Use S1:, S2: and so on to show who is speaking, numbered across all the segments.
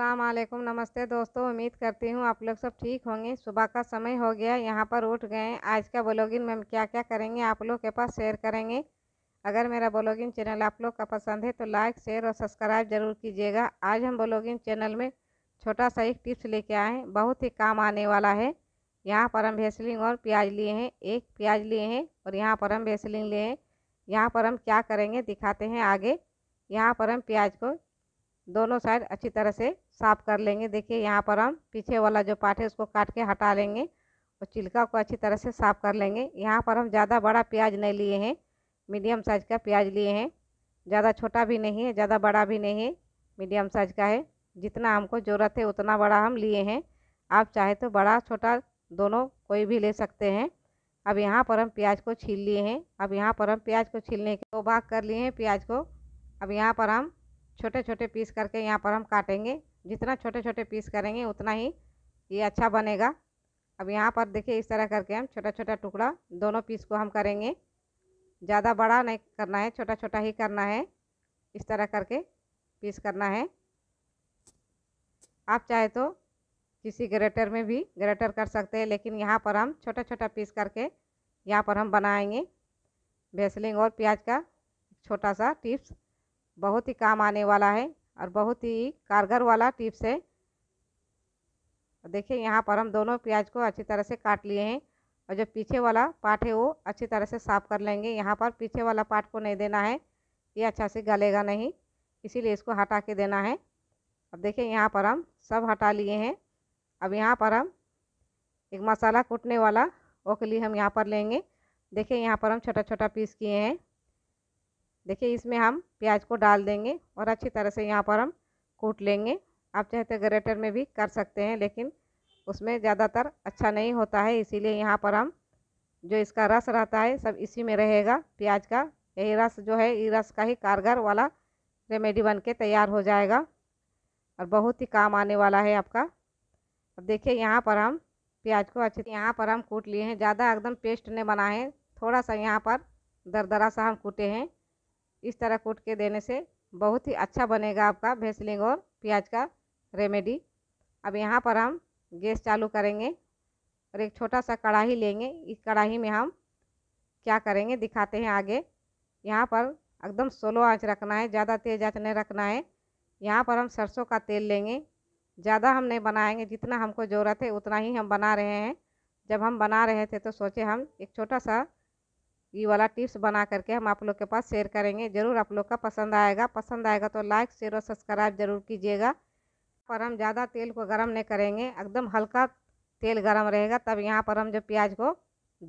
S1: असलम नमस्ते दोस्तों उम्मीद करती हूँ आप लोग सब ठीक होंगे सुबह का समय हो गया यहाँ पर उठ गए आज का ब्लॉगिंग में हम क्या क्या करेंगे आप लोग के पास शेयर करेंगे अगर मेरा ब्लॉगिंग चैनल आप लोग का पसंद है तो लाइक शेयर और सब्सक्राइब जरूर कीजिएगा आज हम ब्लॉगिंग चैनल में छोटा सा एक टिप्स लेके आए हैं बहुत ही काम आने वाला है यहाँ पर हम भेसलिंग और प्याज लिए हैं एक प्याज लिए हैं और यहाँ पर हम भेसलिंग लिए हैं यहाँ पर हम क्या करेंगे दिखाते हैं आगे यहाँ पर हम प्याज को दोनों साइड अच्छी तरह से साफ कर लेंगे देखिए यहाँ पर हम पीछे वाला जो पार्ट है उसको काट के हटा लेंगे और छिलका को अच्छी तरह से साफ कर लेंगे यहाँ पर हम ज़्यादा बड़ा प्याज नहीं लिए हैं मीडियम साइज़ का प्याज लिए हैं ज़्यादा छोटा भी नहीं है ज़्यादा बड़ा भी नहीं है मीडियम साइज़ का है जितना हमको ज़रूरत है उतना बड़ा हम लिए हैं आप चाहे तो बड़ा छोटा दोनों कोई भी ले सकते हैं अब यहाँ पर हम प्याज को छील लिए हैं अब यहाँ पर हम प्याज को छीलने के दो भाग कर लिए हैं प्याज को अब यहाँ पर हम छोटे छोटे पीस करके यहाँ पर हम काटेंगे जितना छोटे छोटे पीस करेंगे उतना ही ये अच्छा बनेगा अब यहाँ पर देखिए इस तरह करके हम छोटा छोटा टुकड़ा दोनों पीस को हम करेंगे ज़्यादा बड़ा नहीं करना है छोटा छोटा ही करना है इस तरह करके पीस करना है आप चाहे तो किसी ग्रेटर में भी ग्रेटर कर सकते हैं लेकिन यहाँ पर हम छोटा छोटा पीस करके यहाँ पर हम बनाएंगे बेसलिंग और प्याज का छोटा सा टिप्स बहुत ही काम आने वाला है और बहुत ही कारगर वाला टिप्स है देखिए यहाँ पर हम दोनों प्याज को अच्छी तरह से काट लिए हैं और जो पीछे वाला पार्ट है वो अच्छी तरह से साफ़ कर लेंगे यहाँ पर पीछे वाला पार्ट को नहीं देना है ये अच्छा से गलेगा नहीं इसीलिए इसको हटा के देना है अब देखिए यहाँ पर हम सब हटा लिए हैं अब यहाँ पर हम एक मसाला कूटने वाला वो के लिए हम यहाँ पर लेंगे देखिए यहाँ पर हम छोटा छोटा पीस किए हैं देखिए इसमें हम प्याज को डाल देंगे और अच्छी तरह से यहाँ पर हम कूट लेंगे आप चाहे तो ग्रेटर में भी कर सकते हैं लेकिन उसमें ज़्यादातर अच्छा नहीं होता है इसीलिए यहाँ पर हम जो इसका रस रहता है सब इसी में रहेगा प्याज का यही रस जो है ये रस का ही कारगर वाला रेमेडी बन के तैयार हो जाएगा और बहुत ही काम आने वाला है आपका अब देखिए यहाँ पर हम प्याज को अच्छे यहाँ पर हम कूट लिए हैं ज़्यादा एकदम पेस्ट नहीं बना है थोड़ा सा यहाँ पर दरदरा सा हम कूटे हैं इस तरह कूट के देने से बहुत ही अच्छा बनेगा आपका भैंसलिंग और प्याज का रेमेडी अब यहाँ पर हम गैस चालू करेंगे और एक छोटा सा कढ़ाई लेंगे इस कढ़ाई में हम क्या करेंगे दिखाते हैं आगे यहाँ पर एकदम सोलो आँच रखना है ज़्यादा तेज़ आँच नहीं रखना है यहाँ पर हम सरसों का तेल लेंगे ज़्यादा हम नहीं बनाएंगे जितना हमको ज़रूरत है उतना ही हम बना रहे हैं जब हम बना रहे थे तो सोचे हम एक छोटा सा ये वाला टिप्स बना करके हम आप लोग के पास शेयर करेंगे ज़रूर आप लोग का पसंद आएगा पसंद आएगा तो लाइक शेयर और सब्सक्राइब ज़रूर कीजिएगा पर हम ज़्यादा तेल को गर्म नहीं करेंगे एकदम हल्का तेल गर्म रहेगा तब यहाँ पर हम जो प्याज को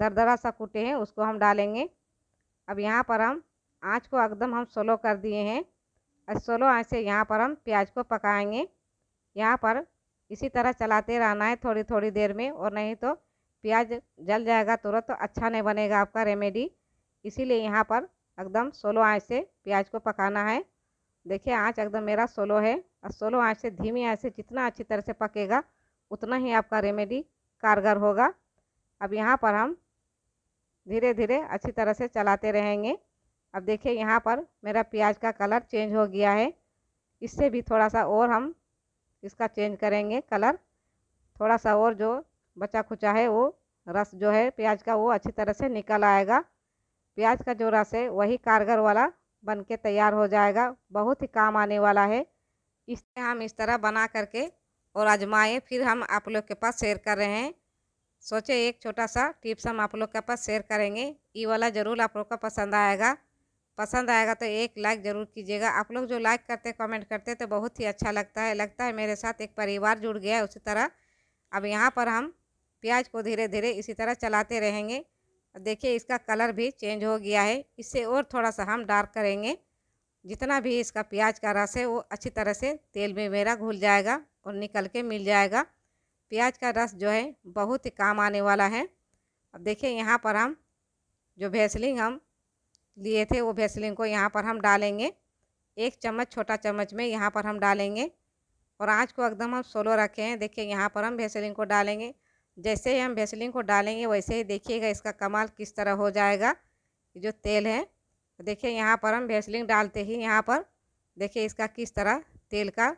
S1: दरदरा सा कूटे हैं उसको हम डालेंगे अब यहाँ पर हम आँच को एकदम हम स्लो कर दिए हैं और स्लो आँच से यहाँ पर हम प्याज को पकाएंगे यहाँ पर इसी तरह चलाते रहना है थोड़ी थोड़ी देर में और नहीं तो प्याज जल जाएगा तुरंत तो अच्छा नहीं बनेगा आपका रेमेडी इसीलिए यहाँ पर एकदम सोलो आँच से प्याज को पकाना है देखिए आँच एकदम मेरा सोलो है और सोलो आँच से धीमी आँच से जितना अच्छी तरह से पकेगा उतना ही आपका रेमेडी कारगर होगा अब यहाँ पर हम धीरे धीरे अच्छी तरह से चलाते रहेंगे अब देखिए यहाँ पर मेरा प्याज का कलर चेंज हो गया है इससे भी थोड़ा सा और हम इसका चेंज करेंगे कलर थोड़ा सा और जो बचा खुचा है वो रस जो है प्याज का वो अच्छी तरह से निकल आएगा प्याज का जो रस है वही कारगर वाला बन के तैयार हो जाएगा बहुत ही काम आने वाला है इस हम इस तरह बना करके और आजमाएँ फिर हम आप लोग के पास शेयर कर रहे हैं सोचे एक छोटा सा टिप्स हम आप लोग के पास शेयर करेंगे ये वाला ज़रूर आप लोग का पसंद आएगा पसंद आएगा तो एक लाइक ज़रूर कीजिएगा आप लोग जो लाइक करते कमेंट करते तो बहुत ही अच्छा लगता है लगता है मेरे साथ एक परिवार जुड़ गया है उसी तरह अब यहाँ पर हम प्याज को धीरे धीरे इसी तरह चलाते रहेंगे देखिए इसका कलर भी चेंज हो गया है इससे और थोड़ा सा हम डार्क करेंगे जितना भी इसका प्याज का रस है वो अच्छी तरह से तेल में मेरा घुल जाएगा और निकल के मिल जाएगा प्याज का रस जो है बहुत ही काम आने वाला है अब देखिए यहाँ पर हम जो भैसलिंग हम लिए थे वो भैसलिंग को यहाँ पर हम डालेंगे एक चम्मच छोटा चम्मच में यहाँ पर हम डालेंगे और आँच को एकदम हम सोलो रखे हैं देखिए यहाँ पर हम भैसलिंग को डालेंगे जैसे ही हम बेसलिन को डालेंगे वैसे ही देखिएगा इसका कमाल किस तरह हो जाएगा जो तेल है देखिए यहाँ पर हम बेसलिन डालते ही यहाँ पर देखिए इसका किस तरह तेल का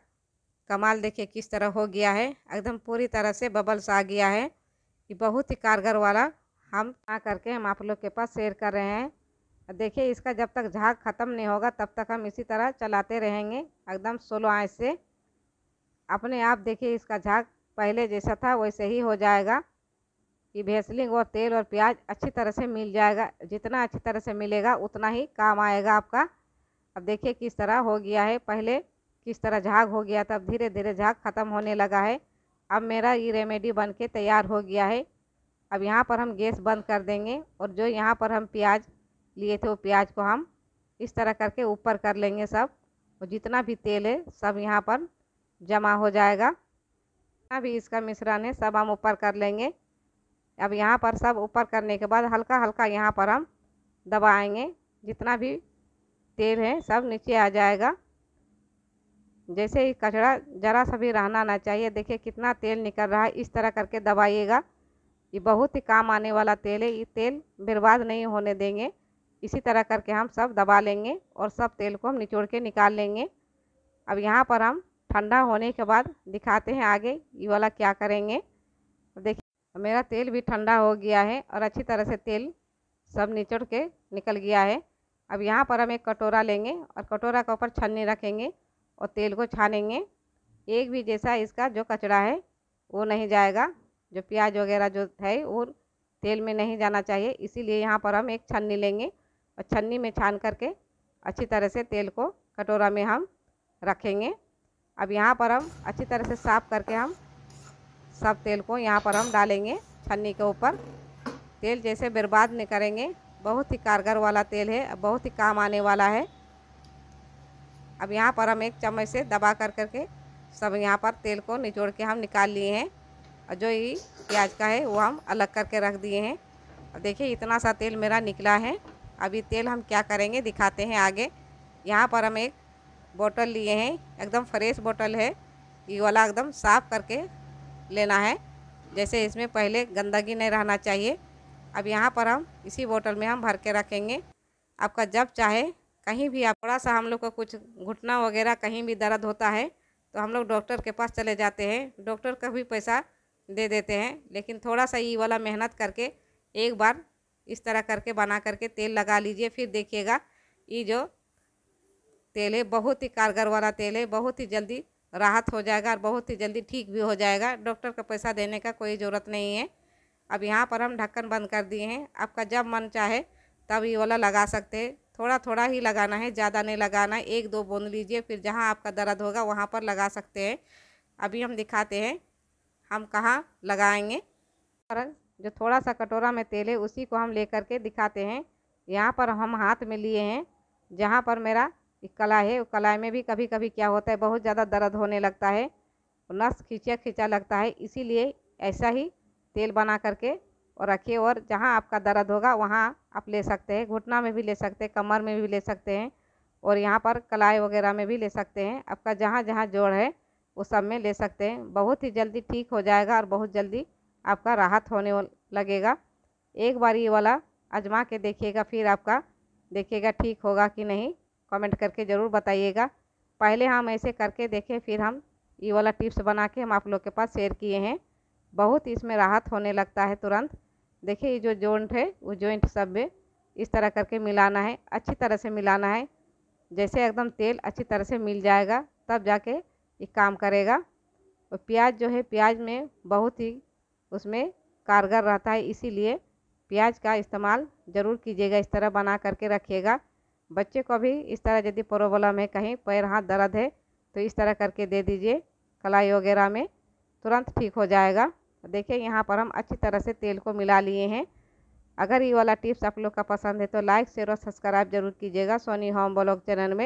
S1: कमाल देखिए किस तरह हो गया है एकदम पूरी तरह से बबल्स आ गया है ये बहुत ही कारगर वाला हम आ करके हम आप लोग के पास शेयर कर रहे हैं देखिए इसका जब तक झाग ख़त्म नहीं होगा तब तक हम इसी तरह चलाते रहेंगे एकदम सोलो आँच से अपने आप देखिए इसका झाग पहले जैसा था वैसे ही हो जाएगा कि भेसलिंग और तेल और प्याज अच्छी तरह से मिल जाएगा जितना अच्छी तरह से मिलेगा उतना ही काम आएगा आपका अब देखिए किस तरह हो गया है पहले किस तरह झाग हो गया था अब धीरे धीरे झाग ख़त्म होने लगा है अब मेरा ये रेमेडी बन के तैयार हो गया है अब यहाँ पर हम गैस बंद कर देंगे और जो यहाँ पर हम प्याज लिए थे वो प्याज को हम इस तरह करके ऊपर कर लेंगे सब और जितना भी तेल है सब यहाँ पर जमा हो जाएगा अभी इसका मिश्रण है सब हम ऊपर कर लेंगे अब यहाँ पर सब ऊपर करने के बाद हल्का हल्का यहाँ पर हम दबाएंगे जितना भी तेल है सब नीचे आ जाएगा जैसे ही कचरा ज़रा सा भी रहना ना चाहिए देखिए कितना तेल निकल रहा है इस तरह करके दबाइएगा ये बहुत ही काम आने वाला तेल है ये तेल बर्बाद नहीं होने देंगे इसी तरह करके हम सब दबा लेंगे और सब तेल को हम निचोड़ के निकाल लेंगे अब यहाँ पर हम ठंडा होने के बाद दिखाते हैं आगे ये वाला क्या करेंगे देखिए मेरा तेल भी ठंडा हो गया है और अच्छी तरह से तेल सब निचोड़ के निकल गया है अब यहाँ पर हम एक कटोरा लेंगे और कटोरा के ऊपर छन्नी रखेंगे और तेल को छानेंगे एक भी जैसा इसका जो कचरा है वो नहीं जाएगा जो प्याज वगैरह जो है वो तेल में नहीं जाना चाहिए इसीलिए यहाँ पर हम एक छन्नी लेंगे और छन्नी में छान करके अच्छी तरह से तेल को कटोरा में हम रखेंगे अब यहाँ पर हम अच्छी तरह से साफ़ करके हम सब तेल को यहाँ पर हम डालेंगे छन्नी के ऊपर तेल जैसे बर्बाद नहीं करेंगे बहुत ही कारगर वाला तेल है बहुत ही काम आने वाला है अब यहाँ पर हम एक चम्मच से दबा कर करके सब यहाँ पर तेल को निचोड़ के हम निकाल लिए हैं और जो ये प्याज का है वो हम अलग करके रख दिए हैं अब देखिए इतना सा तेल मेरा निकला है अभी तेल हम क्या करेंगे दिखाते हैं आगे यहाँ पर हम एक बोतल लिए हैं एकदम फ्रेश बोतल है ये वाला एकदम साफ़ करके लेना है जैसे इसमें पहले गंदगी नहीं रहना चाहिए अब यहाँ पर हम इसी बोतल में हम भर के रखेंगे आपका जब चाहे कहीं भी आप थोड़ा सा हम लोग को कुछ घुटना वगैरह कहीं भी दर्द होता है तो हम लोग डॉक्टर के पास चले जाते हैं डॉक्टर का भी पैसा दे देते हैं लेकिन थोड़ा सा ये वाला मेहनत करके एक बार इस तरह करके बना करके तेल लगा लीजिए फिर देखिएगा ये जो तेल है बहुत ही कारगर वाला तेल है बहुत ही जल्दी राहत हो जाएगा और बहुत ही जल्दी ठीक भी हो जाएगा डॉक्टर का पैसा देने का कोई ज़रूरत नहीं है अब यहाँ पर हम ढक्कन बंद कर दिए हैं आपका जब मन चाहे तब ये वाला लगा सकते हैं थोड़ा थोड़ा ही लगाना है ज़्यादा नहीं लगाना है एक दो बोन लीजिए फिर जहाँ आपका दर्द होगा वहाँ पर लगा सकते हैं अभी हम दिखाते हैं हम कहाँ लगाएंगे पर जो थोड़ा सा कटोरा में तेल है उसी को हम ले करके दिखाते हैं यहाँ पर हम हाथ में लिए हैं जहाँ पर मेरा एक कला है कलाई में भी कभी कभी क्या होता है बहुत ज़्यादा दर्द होने लगता है नस खींचा खींचा लगता है इसीलिए ऐसा ही तेल बना करके और रखिए और जहाँ आपका दर्द होगा वहाँ आप ले सकते हैं घुटना में भी ले सकते हैं कमर में भी ले सकते हैं और यहाँ पर कलाई वगैरह में भी ले सकते हैं आपका जहाँ जहाँ जोड़ है वो सब में ले सकते हैं बहुत ही जल्दी ठीक हो जाएगा और बहुत जल्दी आपका राहत होने लगेगा एक बार ये वाला आजमा के देखिएगा फिर आपका देखिएगा ठीक होगा कि नहीं कमेंट करके ज़रूर बताइएगा पहले हम ऐसे करके देखें फिर हम ये वाला टिप्स बना के हम आप लोग के पास शेयर किए हैं बहुत इसमें राहत होने लगता है तुरंत देखिए ये जो जॉइंट है वो जॉइंट सब में इस तरह करके मिलाना है अच्छी तरह से मिलाना है जैसे एकदम तेल अच्छी तरह से मिल जाएगा तब जाके ये काम करेगा और प्याज जो है प्याज में बहुत ही उसमें कारगर रहता है इसीलिए प्याज का इस्तेमाल ज़रूर कीजिएगा इस तरह बना करके रखिएगा बच्चे को भी इस तरह यदि प्रॉब्लम है कहीं पैर हाथ दर्द है तो इस तरह करके दे दीजिए कलाई वगैरह में तुरंत ठीक हो जाएगा देखिए यहाँ पर हम अच्छी तरह से तेल को मिला लिए हैं अगर ये वाला टिप्स आप लोग का पसंद है तो लाइक शेयर और सब्सक्राइब जरूर कीजिएगा सोनी होम ब्लॉग चैनल में